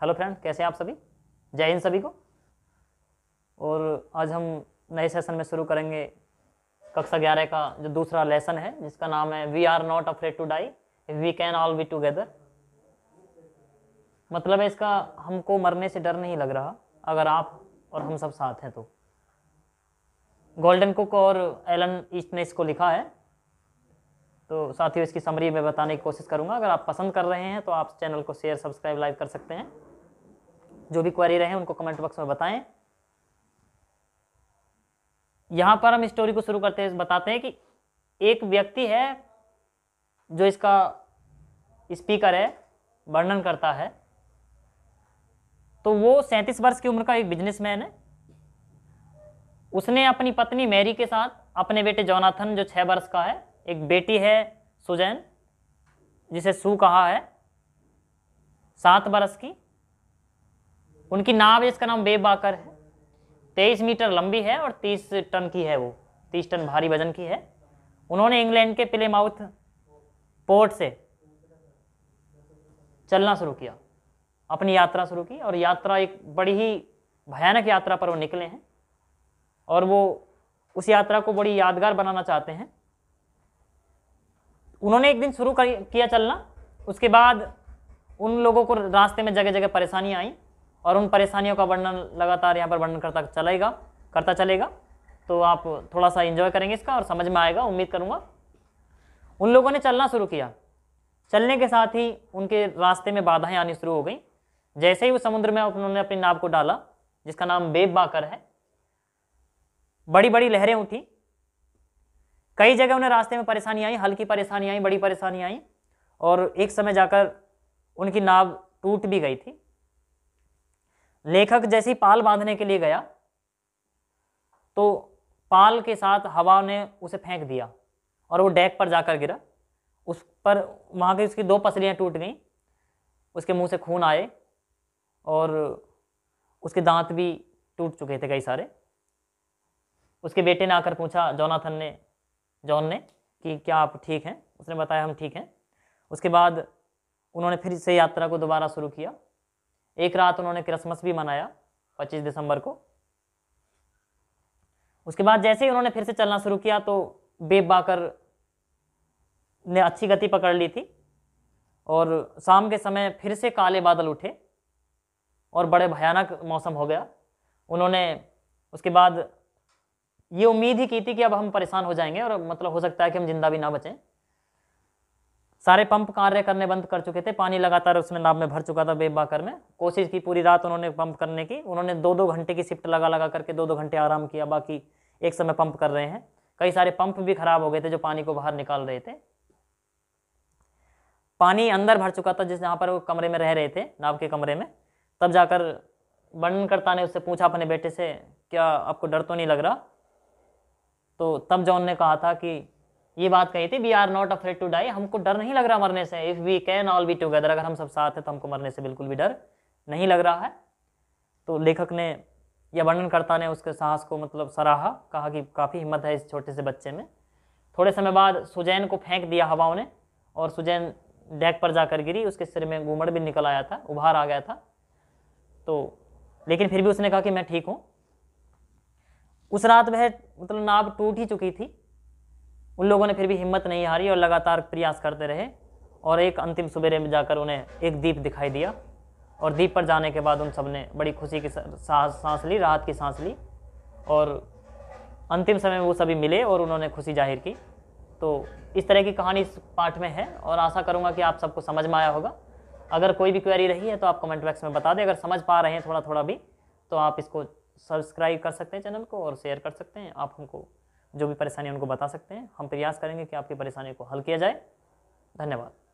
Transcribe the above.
hello friend कैसे हैं आप सभी जय हिंद सभी को और आज हम नए सेशन में शुरू करेंगे कक्षा ग्यारह का जो दूसरा लेसन है जिसका नाम है we are not afraid to die we can all be together मतलब है इसका हमको मरने से डर नहीं लग रहा अगर आप और हम सब साथ हैं तो गोल्डन कुक और एलन ईस्ट ने इसको लिखा है तो साथ ही इसकी समरी मैं बताने की कोशिश करूंगा अगर आप पसंद कर रहे हैं तो आप चैनल को शेयर सब्सक्राइब लाइव कर सकते हैं जो भी क्वेरी रहे उनको कमेंट बॉक्स में बताएं यहाँ पर हम स्टोरी को शुरू करते हैं बताते हैं कि एक व्यक्ति है जो इसका स्पीकर है वर्णन करता है तो वो सैंतीस वर्ष की उम्र का एक बिजनेसमैन है उसने अपनी पत्नी मैरी के साथ अपने बेटे जोनाथन जो छः वर्ष का है एक बेटी है सुजैन जिसे सू कहा है सात वर्ष की उनकी नाव जिसका नाम वेब बाकर है तेईस मीटर लंबी है और तीस टन की है वो तीस टन भारी वजन की है उन्होंने इंग्लैंड के प्ले माउथ पोर्ट से चलना शुरू किया अपनी यात्रा शुरू की और यात्रा एक बड़ी ही भयानक यात्रा पर वो निकले हैं और वो उस यात्रा को बड़ी यादगार बनाना चाहते हैं उन्होंने एक दिन शुरू किया चलना उसके बाद उन लोगों को रास्ते में जगह जगह परेशानियाँ आई और उन परेशानियों का वर्णन लगातार यहाँ पर वर्णन करता चलेगा करता चलेगा तो आप थोड़ा सा इन्जॉय करेंगे इसका और समझ में आएगा उम्मीद करूँगा उन लोगों ने चलना शुरू किया चलने के साथ ही उनके रास्ते में बाधाएं आनी शुरू हो गई जैसे ही वो समुद्र में उन्होंने अपनी नाव को डाला जिसका नाम बेब बाकर है बड़ी बड़ी लहरें उठी कई जगह उन्हें रास्ते में परेशानी आई हल्की परेशानी आई बड़ी परेशानी आई और एक समय जाकर उनकी नाव टूट भी गई थी लेखक जैसी पाल बांधने के लिए गया तो पाल के साथ हवा ने उसे फेंक दिया और वो डेक पर जाकर गिरा उस पर वहाँ की उसकी दो पसलियाँ टूट गईं उसके मुंह से खून आए और उसके दांत भी टूट चुके थे कई सारे उसके बेटे ने आकर पूछा जोनाथन ने जॉन ने कि क्या आप ठीक हैं उसने बताया हम ठीक हैं उसके बाद उन्होंने फिर से यात्रा को दोबारा शुरू किया एक रात उन्होंने क्रिसमस भी मनाया 25 दिसंबर को उसके बाद जैसे ही उन्होंने फिर से चलना शुरू किया तो बेब बाकर ने अच्छी गति पकड़ ली थी और शाम के समय फिर से काले बादल उठे और बड़े भयानक मौसम हो गया उन्होंने उसके बाद ये उम्मीद ही की थी कि अब हम परेशान हो जाएंगे और मतलब हो सकता है कि हम जिंदा भी ना बचें सारे पंप कार्य करने बंद कर चुके थे पानी लगातार उसमें नाव में भर चुका था बेबाकर में कोशिश की पूरी रात उन्होंने पंप करने की उन्होंने दो दो घंटे की शिफ्ट लगा लगा करके दो दो घंटे आराम किया बाकी एक समय पंप कर रहे हैं कई सारे पंप भी खराब हो गए थे जो पानी को बाहर निकाल रहे थे पानी अंदर भर चुका था जिस जहाँ पर वो कमरे में रह रहे थे नाव के कमरे में तब जाकर वर्णनकर्ता ने उससे पूछा अपने बेटे से क्या आपको डर तो नहीं लग रहा तो तब जॉन ने कहा था कि ये बात कही थी we are not afraid to die हमको डर नहीं लग रहा मरने से if we can all be together अगर हम सब साथ हैं तो हमको मरने से बिल्कुल भी डर नहीं लग रहा है तो लेखक ने या वर्णनकर्ता ने उसके साहस को मतलब सराहा कहा कि काफ़ी हिम्मत है इस छोटे से बच्चे में थोड़े समय बाद सुजैन को फेंक दिया हवाओं ने और सुजैन डेक पर जाकर गिरी उसके सिर में घूमड़ भी निकल आया था उभार आ गया था तो लेकिन फिर भी उसने कहा कि मैं ठीक हूँ उस रात वह मतलब नाव टूट ही चुकी थी उन लोगों ने फिर भी हिम्मत नहीं हारी और लगातार प्रयास करते रहे और एक अंतिम सबेरे में जाकर उन्हें एक दीप दिखाई दिया और दीप पर जाने के बाद उन सब ने बड़ी खुशी की सांस सांस ली राहत की सांस ली और अंतिम समय में वो सभी मिले और उन्होंने खुशी जाहिर की तो इस तरह की कहानी इस पाठ में है और आशा करूँगा कि आप सबको समझ में आया होगा अगर कोई भी क्वेरी रही है तो आप कमेंट बॉक्स में बता दें अगर समझ पा रहे हैं थोड़ा थोड़ा भी तो आप इसको सब्सक्राइब कर सकते हैं चैनल को और शेयर कर सकते हैं आप हमको जो भी परेशानी उनको बता सकते हैं हम प्रयास करेंगे कि आपकी परेशानी को हल किया जाए धन्यवाद